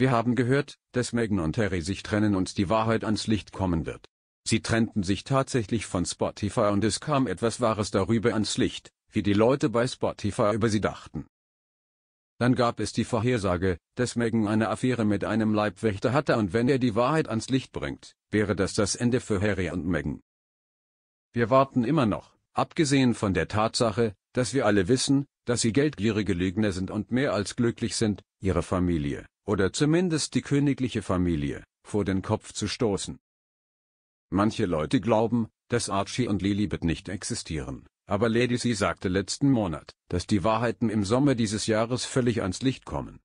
Wir haben gehört, dass Megan und Harry sich trennen und die Wahrheit ans Licht kommen wird. Sie trennten sich tatsächlich von Spotify und es kam etwas Wahres darüber ans Licht, wie die Leute bei Spotify über sie dachten. Dann gab es die Vorhersage, dass Megan eine Affäre mit einem Leibwächter hatte und wenn er die Wahrheit ans Licht bringt, wäre das das Ende für Harry und Megan. Wir warten immer noch, abgesehen von der Tatsache, dass wir alle wissen, dass sie geldgierige Lügner sind und mehr als glücklich sind, ihre Familie, oder zumindest die königliche Familie, vor den Kopf zu stoßen. Manche Leute glauben, dass Archie und Lilibet nicht existieren, aber Lady C sagte letzten Monat, dass die Wahrheiten im Sommer dieses Jahres völlig ans Licht kommen.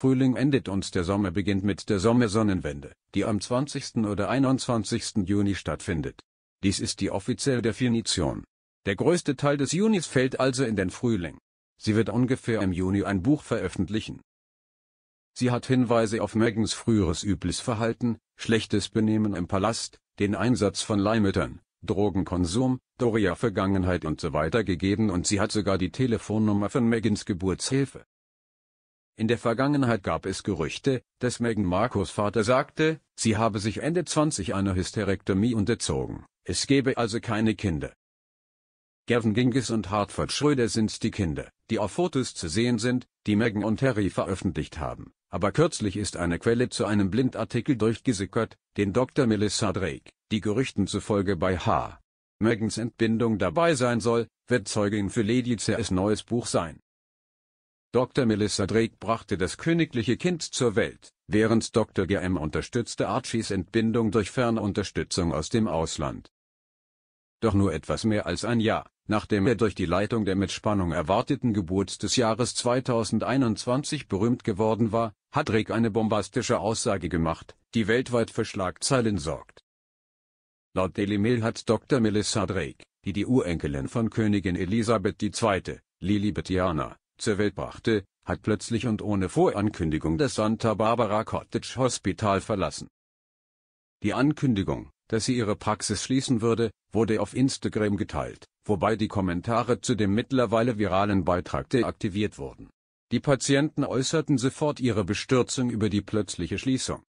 Frühling endet und der Sommer beginnt mit der Sommersonnenwende, die am 20. oder 21. Juni stattfindet. Dies ist die offizielle Definition. Der größte Teil des Junis fällt also in den Frühling. Sie wird ungefähr im Juni ein Buch veröffentlichen, Sie hat Hinweise auf Megans früheres übles Verhalten, schlechtes Benehmen im Palast, den Einsatz von Leihmüttern, Drogenkonsum, Doria-Vergangenheit usw. so gegeben und sie hat sogar die Telefonnummer von Megans Geburtshilfe. In der Vergangenheit gab es Gerüchte, dass Meghan Markus Vater sagte, sie habe sich Ende 20 einer Hysterektomie unterzogen, es gebe also keine Kinder. Gavin Gingis und Hartford Schröder sind die Kinder, die auf Fotos zu sehen sind, die Meghan und Harry veröffentlicht haben aber kürzlich ist eine Quelle zu einem Blindartikel durchgesickert, den Dr. Melissa Drake, die Gerüchten zufolge bei H. Megans Entbindung dabei sein soll, wird Zeugin für Lady C.'s neues Buch sein. Dr. Melissa Drake brachte das königliche Kind zur Welt, während Dr. G.M. unterstützte Archies Entbindung durch Fernunterstützung aus dem Ausland. Doch nur etwas mehr als ein Jahr, nachdem er durch die Leitung der mit Spannung erwarteten Geburt des Jahres 2021 berühmt geworden war, hat Rick eine bombastische Aussage gemacht, die weltweit für Schlagzeilen sorgt. Laut Daily Mail hat Dr. Melissa Drake, die die Urenkelin von Königin Elisabeth II., Lili Betiana, zur Welt brachte, hat plötzlich und ohne Vorankündigung das Santa Barbara Cottage Hospital verlassen. Die Ankündigung, dass sie ihre Praxis schließen würde, wurde auf Instagram geteilt, wobei die Kommentare zu dem mittlerweile viralen Beitrag deaktiviert wurden. Die Patienten äußerten sofort ihre Bestürzung über die plötzliche Schließung.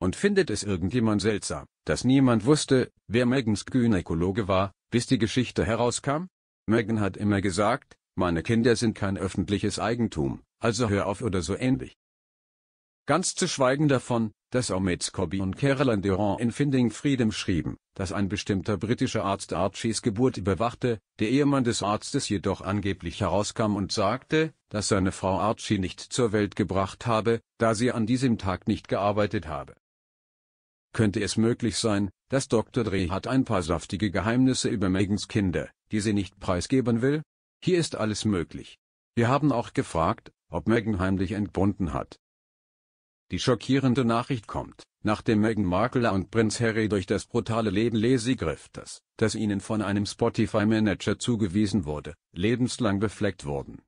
Und findet es irgendjemand seltsam, dass niemand wusste, wer Megans Gynäkologe war, bis die Geschichte herauskam? Megan hat immer gesagt, meine Kinder sind kein öffentliches Eigentum, also hör auf oder so ähnlich. Ganz zu schweigen davon, dass Ometscobi und Caroline Durand in Finding Freedom schrieben, dass ein bestimmter britischer Arzt Archies Geburt überwachte, der Ehemann des Arztes jedoch angeblich herauskam und sagte, dass seine Frau Archie nicht zur Welt gebracht habe, da sie an diesem Tag nicht gearbeitet habe. Könnte es möglich sein, dass Dr. Dre hat ein paar saftige Geheimnisse über Megans Kinder, die sie nicht preisgeben will? Hier ist alles möglich. Wir haben auch gefragt, ob Megan heimlich entbunden hat. Die schockierende Nachricht kommt, nachdem Meghan Markle und Prinz Harry durch das brutale Leben Lesi Grifters, das ihnen von einem Spotify-Manager zugewiesen wurde, lebenslang befleckt wurden.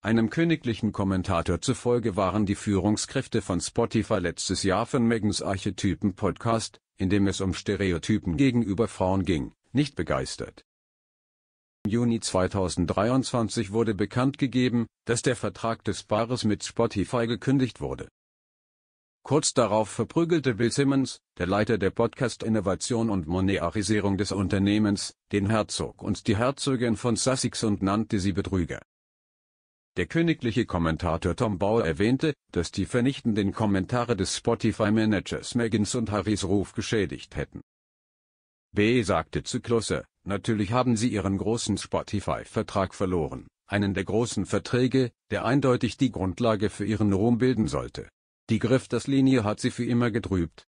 Einem königlichen Kommentator zufolge waren die Führungskräfte von Spotify letztes Jahr von Megans Archetypen-Podcast, in dem es um Stereotypen gegenüber Frauen ging, nicht begeistert. Im Juni 2023 wurde bekannt gegeben, dass der Vertrag des Paares mit Spotify gekündigt wurde Kurz darauf verprügelte Bill Simmons, der Leiter der Podcast Innovation und Monetarisierung des Unternehmens, den Herzog und die Herzogin von Sussex und nannte sie Betrüger. Der königliche Kommentator Tom Bauer erwähnte, dass die vernichtenden Kommentare des Spotify-Managers Megans und Harrys Ruf geschädigt hätten. B sagte zu Klosser, natürlich haben sie ihren großen Spotify-Vertrag verloren, einen der großen Verträge, der eindeutig die Grundlage für ihren Ruhm bilden sollte. Die Griff Linie hat sie für immer getrübt